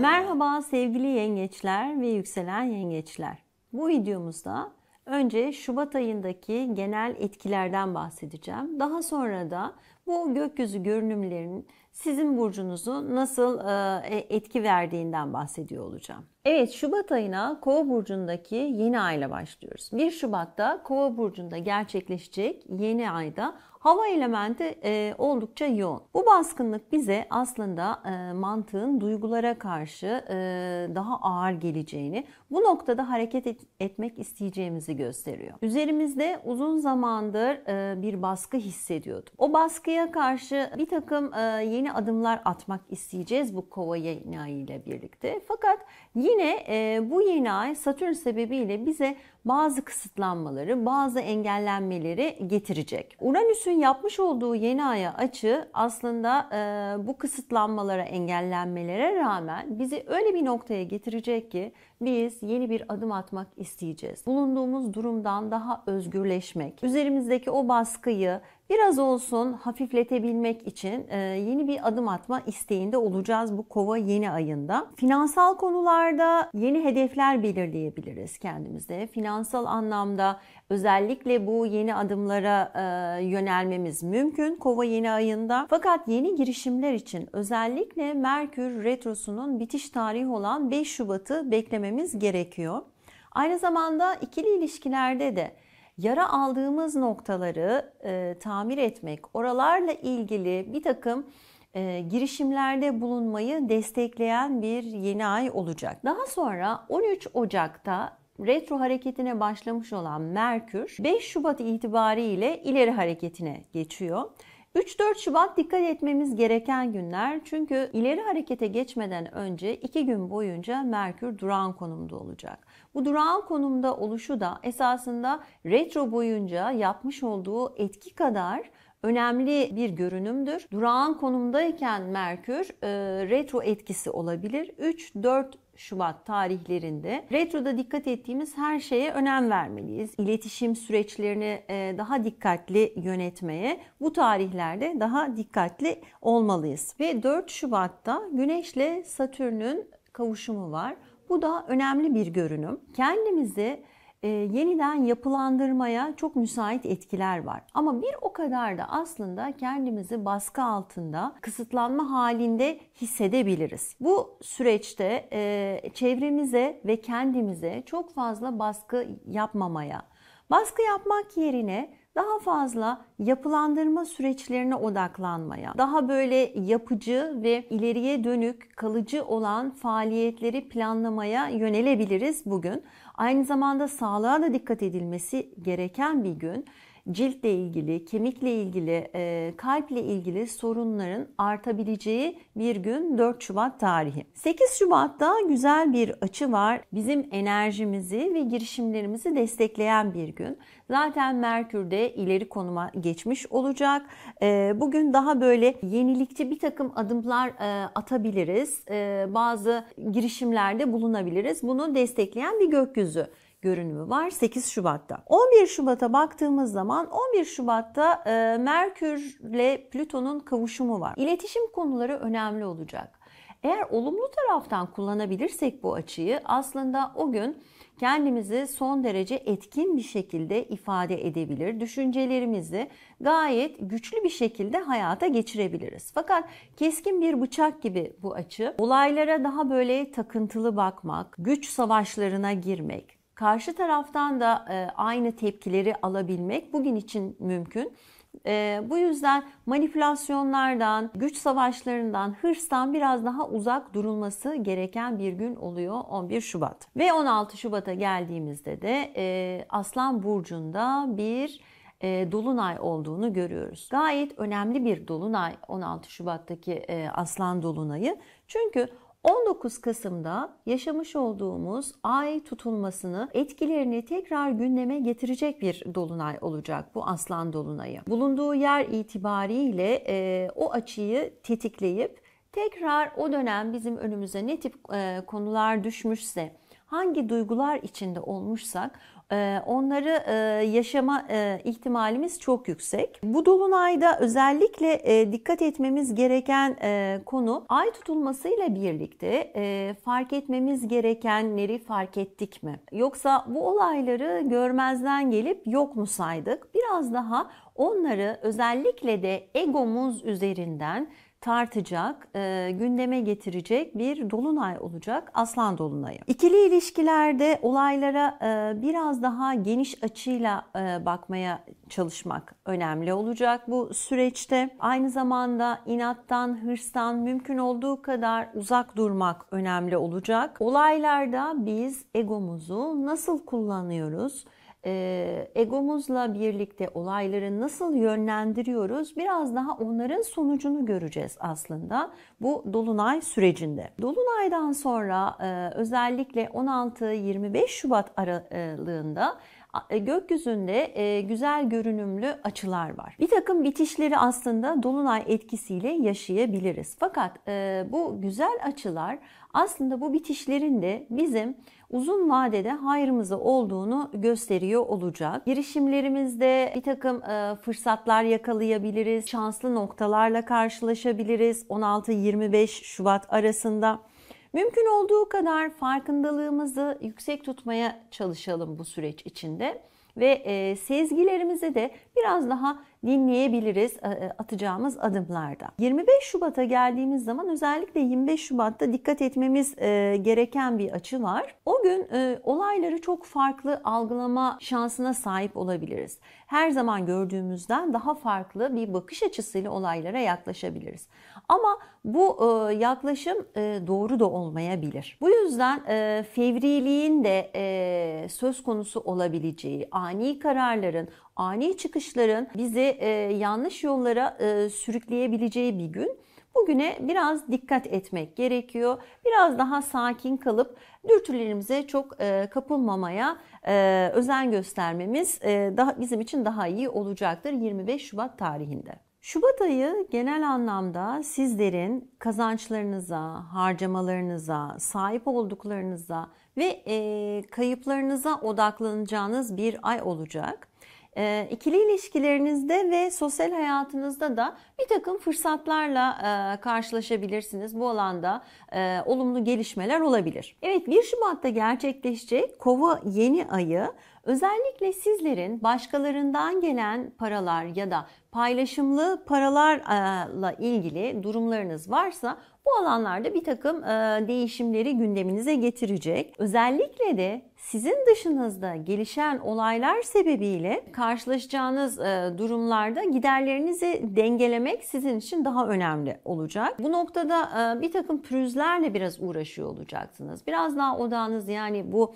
Merhaba sevgili yengeçler ve yükselen yengeçler. Bu videomuzda önce Şubat ayındaki genel etkilerden bahsedeceğim. Daha sonra da bu gökyüzü görünümlerinin sizin burcunuzu nasıl e, e, etki verdiğinden bahsediyor olacağım. Evet Şubat ayına Kova burcundaki yeni ayla başlıyoruz. 1 Şubat'ta Kova burcunda gerçekleşecek yeni ayda hava elementi e, oldukça yoğun. Bu baskınlık bize aslında e, mantığın duygulara karşı e, daha ağır geleceğini, bu noktada hareket et, etmek isteyeceğimizi gösteriyor. Üzerimizde uzun zamandır e, bir baskı hissediyordum. O baskıya karşı bir takım e, yeni adımlar atmak isteyeceğiz bu kova yeni ile birlikte. Fakat yine Yine e, bu yeni ay Satürn sebebiyle bize bazı kısıtlanmaları, bazı engellenmeleri getirecek. Uranüs'ün yapmış olduğu yeni aya açı aslında e, bu kısıtlanmalara, engellenmelere rağmen bizi öyle bir noktaya getirecek ki biz yeni bir adım atmak isteyeceğiz. Bulunduğumuz durumdan daha özgürleşmek, üzerimizdeki o baskıyı biraz olsun hafifletebilmek için e, yeni bir adım atma isteğinde olacağız bu kova yeni ayında. Finansal konularda yeni hedefler belirleyebiliriz kendimize. Finansal anlamda özellikle bu yeni adımlara e, yönelmemiz mümkün kova yeni ayında. Fakat yeni girişimler için özellikle Merkür Retrosu'nun bitiş tarihi olan 5 Şubat'ı beklememiz gerekiyor. Aynı zamanda ikili ilişkilerde de yara aldığımız noktaları e, tamir etmek, oralarla ilgili bir takım e, girişimlerde bulunmayı destekleyen bir yeni ay olacak. Daha sonra 13 Ocak'ta retro hareketine başlamış olan Merkür 5 Şubat itibariyle ileri hareketine geçiyor. 3-4 Şubat dikkat etmemiz gereken günler çünkü ileri harekete geçmeden önce 2 gün boyunca Merkür durağan konumda olacak. Bu durağan konumda oluşu da esasında retro boyunca yapmış olduğu etki kadar önemli bir görünümdür. Durağan konumdayken Merkür e, retro etkisi olabilir. 3-4 Şubat tarihlerinde retroda dikkat ettiğimiz her şeye önem vermeliyiz. İletişim süreçlerini e, daha dikkatli yönetmeye bu tarihlerde daha dikkatli olmalıyız. Ve 4 Şubat'ta Güneş'le Satürn'ün kavuşumu var. Bu da önemli bir görünüm. Kendimizi e, yeniden yapılandırmaya çok müsait etkiler var. Ama bir o kadar da aslında kendimizi baskı altında, kısıtlanma halinde hissedebiliriz. Bu süreçte e, çevremize ve kendimize çok fazla baskı yapmamaya, baskı yapmak yerine daha fazla yapılandırma süreçlerine odaklanmaya, daha böyle yapıcı ve ileriye dönük kalıcı olan faaliyetleri planlamaya yönelebiliriz bugün. Aynı zamanda sağlığa da dikkat edilmesi gereken bir gün ciltle ilgili, kemikle ilgili, e, kalple ilgili sorunların artabileceği bir gün 4 Şubat tarihi. 8 Şubat'ta güzel bir açı var. Bizim enerjimizi ve girişimlerimizi destekleyen bir gün. Zaten Merkür de ileri konuma geçmiş olacak. E, bugün daha böyle yenilikçi bir takım adımlar e, atabiliriz. bazı girişimlerde bulunabiliriz. Bunu destekleyen bir gökyüzü görünümü var 8 Şubat'ta. 11 Şubat'a baktığımız zaman 11 Şubat'ta e, Merkürle Plüton'un kavuşumu var. İletişim konuları önemli olacak. Eğer olumlu taraftan kullanabilirsek bu açıyı aslında o gün kendimizi son derece etkin bir şekilde ifade edebilir. Düşüncelerimizi gayet güçlü bir şekilde hayata geçirebiliriz. Fakat keskin bir bıçak gibi bu açı olaylara daha böyle takıntılı bakmak, güç savaşlarına girmek, Karşı taraftan da e, aynı tepkileri alabilmek bugün için mümkün. E, bu yüzden manipülasyonlardan, güç savaşlarından, hırstan biraz daha uzak durulması gereken bir gün oluyor 11 Şubat. Ve 16 Şubat'a geldiğimizde de e, Aslan Burcu'nda bir dolunay olduğunu görüyoruz. Gayet önemli bir dolunay 16 Şubat'taki Aslan dolunayı. Çünkü 19 Kasım'da yaşamış olduğumuz ay tutulmasını etkilerini tekrar gündeme getirecek bir dolunay olacak bu aslan dolunayı. Bulunduğu yer itibariyle e, o açıyı tetikleyip tekrar o dönem bizim önümüze ne tip e, konular düşmüşse hangi duygular içinde olmuşsak ee, onları e, yaşama e, ihtimalimiz çok yüksek. Bu dolunayda özellikle e, dikkat etmemiz gereken konu ay tutulmasıyla birlikte fark etmemiz gerekenleri fark ettik mi? Yoksa bu olayları görmezden gelip yok mu saydık? Biraz daha onları özellikle de egomuz üzerinden tartacak, e, gündeme getirecek bir dolunay olacak. Aslan dolunayı. İkili ilişkilerde olaylara e, biraz daha geniş açıyla e, bakmaya çalışmak önemli olacak bu süreçte. Aynı zamanda inattan, hırstan mümkün olduğu kadar uzak durmak önemli olacak. Olaylarda biz egomuzu nasıl kullanıyoruz? egomuzla birlikte olayları nasıl yönlendiriyoruz biraz daha onların sonucunu göreceğiz aslında bu dolunay sürecinde. Dolunaydan sonra özellikle 16-25 Şubat aralığında e, gökyüzünde güzel görünümlü açılar var. Bir takım bitişleri aslında dolunay etkisiyle yaşayabiliriz. Fakat bu güzel açılar aslında bu bitişlerin de bizim uzun vadede hayrımıza olduğunu gösteriyor olacak. Girişimlerimizde bir takım e, fırsatlar yakalayabiliriz. Şanslı noktalarla karşılaşabiliriz. 16-25 Şubat arasında Mümkün olduğu kadar farkındalığımızı yüksek tutmaya çalışalım bu süreç içinde ve e, sezgilerimizi de biraz daha dinleyebiliriz e, e, atacağımız adımlarda. 25 Şubat'a geldiğimiz zaman özellikle 25 Şubat'ta dikkat etmemiz e, gereken bir açı var. O gün olayları çok farklı algılama şansına sahip olabiliriz. Her zaman gördüğümüzden daha farklı bir bakış açısıyla olaylara yaklaşabiliriz. Ama bu e, yaklaşım e, doğru da olmayabilir. Bu yüzden e, fevriliğin de söz konusu olabileceği, ani kararların, ani çıkışların bizi yanlış yollara sürükleyebileceği bir gün. Bugüne biraz dikkat etmek gerekiyor. Biraz daha sakin kalıp dürtülerimize çok kapılmamaya özen göstermemiz daha bizim için daha iyi olacaktır 25 Şubat tarihinde. Şubat ayı genel anlamda sizlerin kazançlarınıza, harcamalarınıza, sahip olduklarınıza ve e, kayıplarınıza odaklanacağınız bir ay olacak. E, ikili ilişkilerinizde ve sosyal hayatınızda da bir takım fırsatlarla e, karşılaşabilirsiniz. Bu alanda e, olumlu gelişmeler olabilir. Evet 1 Şubat'ta gerçekleşecek Kova yeni ayı Özellikle sizlerin başkalarından gelen paralar ya da paylaşımlı paralarla ilgili durumlarınız varsa bu alanlarda bir takım e, değişimleri gündeminize getirecek. Özellikle de sizin dışınızda gelişen olaylar sebebiyle karşılaşacağınız e, durumlarda giderlerinizi dengelemek sizin için daha önemli olacak. Bu noktada e, bir takım pürüzlerle biraz uğraşıyor olacaksınız. Biraz daha odağınız yani bu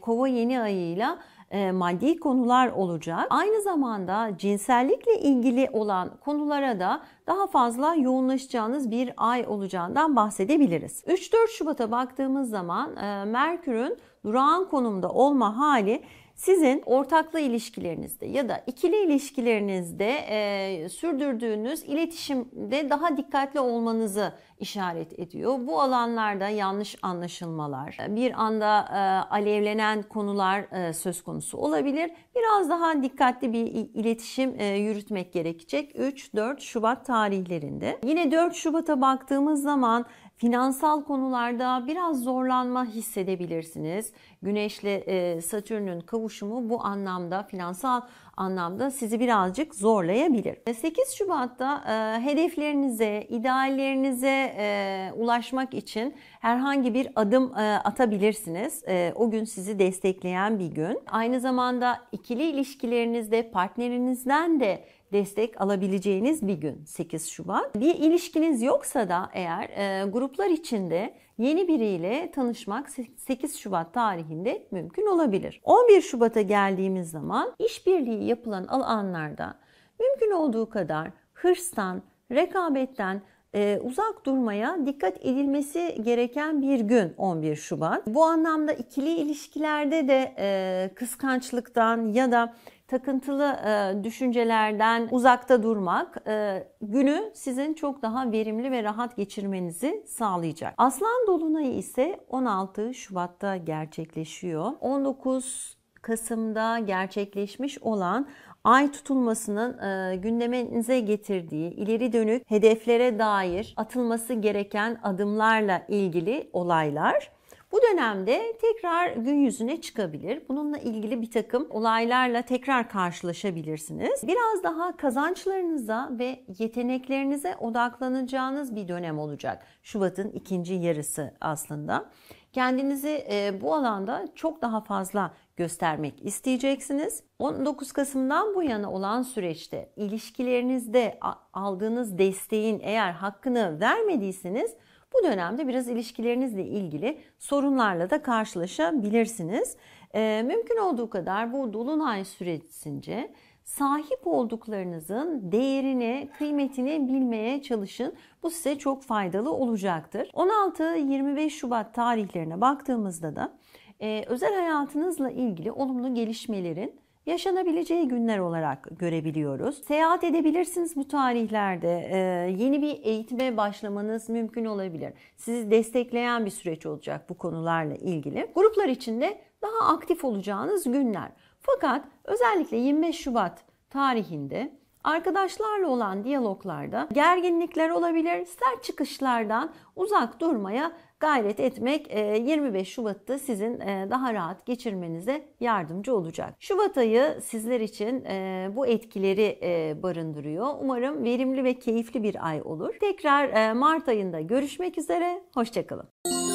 kova yeni ayıyla e, maddi konular olacak. Aynı zamanda cinsellikle ilgili olan konulara da daha fazla yoğunlaşacağınız bir ay olacağından bahsedebiliriz. 3-4 Şubat'a baktığımız zaman e, Merkür'ün durağan konumda olma hali sizin ortaklı ilişkilerinizde ya da ikili ilişkilerinizde e, sürdürdüğünüz iletişimde daha dikkatli olmanızı işaret ediyor. Bu alanlarda yanlış anlaşılmalar, bir anda e, alevlenen konular e, söz konusu olabilir. Biraz daha dikkatli bir iletişim e, yürütmek gerekecek 3-4 Şubat tarihlerinde. Yine 4 Şubat'a baktığımız zaman Finansal konularda biraz zorlanma hissedebilirsiniz. Güneşle e, Satürn'ün kavuşumu bu anlamda finansal anlamda sizi birazcık zorlayabilir. 8 e, Şubat'ta e, hedeflerinize, ideallerinize e, ulaşmak için herhangi bir adım e, atabilirsiniz. E, o gün sizi destekleyen bir gün. Aynı zamanda ikili ilişkilerinizde partnerinizden de destek alabileceğiniz bir gün 8 Şubat. Bir ilişkiniz yoksa da eğer e, gruplar içinde yeni biriyle tanışmak 8 Şubat tarihinde mümkün olabilir. 11 Şubat'a geldiğimiz zaman işbirliği yapılan alanlarda mümkün olduğu kadar hırstan, rekabetten e, uzak durmaya dikkat edilmesi gereken bir gün 11 Şubat. Bu anlamda ikili ilişkilerde de e, kıskançlıktan ya da takıntılı e, düşüncelerden uzakta durmak e, günü sizin çok daha verimli ve rahat geçirmenizi sağlayacak. Aslan Dolunay'ı ise 16 Şubat'ta gerçekleşiyor. 19 Kasım'da gerçekleşmiş olan ay tutulmasının e, gündeminize getirdiği ileri dönük hedeflere dair atılması gereken adımlarla ilgili olaylar bu dönemde tekrar gün yüzüne çıkabilir. Bununla ilgili bir takım olaylarla tekrar karşılaşabilirsiniz. Biraz daha kazançlarınıza ve yeteneklerinize odaklanacağınız bir dönem olacak. Şubat'ın ikinci yarısı aslında. Kendinizi e, bu alanda çok daha fazla göstermek isteyeceksiniz. 19 Kasım'dan bu yana olan süreçte ilişkilerinizde aldığınız desteğin eğer hakkını vermediyseniz bu dönemde biraz ilişkilerinizle ilgili sorunlarla da karşılaşabilirsiniz. E, mümkün olduğu kadar bu dolunay süresince sahip olduklarınızın değerini, kıymetini bilmeye çalışın. Bu size çok faydalı olacaktır. 16-25 Şubat tarihlerine baktığımızda da e, özel hayatınızla ilgili olumlu gelişmelerin yaşanabileceği günler olarak görebiliyoruz. Seyahat edebilirsiniz bu tarihlerde. Ee, yeni bir eğitime başlamanız mümkün olabilir. Sizi destekleyen bir süreç olacak bu konularla ilgili. Gruplar içinde daha aktif olacağınız günler. Fakat özellikle 25 Şubat tarihinde Arkadaşlarla olan diyaloglarda gerginlikler olabilir. Sert çıkışlardan uzak durmaya gayret etmek 25 e, Şubat'ta sizin e, daha rahat geçirmenize yardımcı olacak. Şubat ayı sizler için e, bu etkileri barındırıyor. Umarım verimli ve keyifli bir ay olur. Tekrar Mart ayında görüşmek üzere. Hoşçakalın.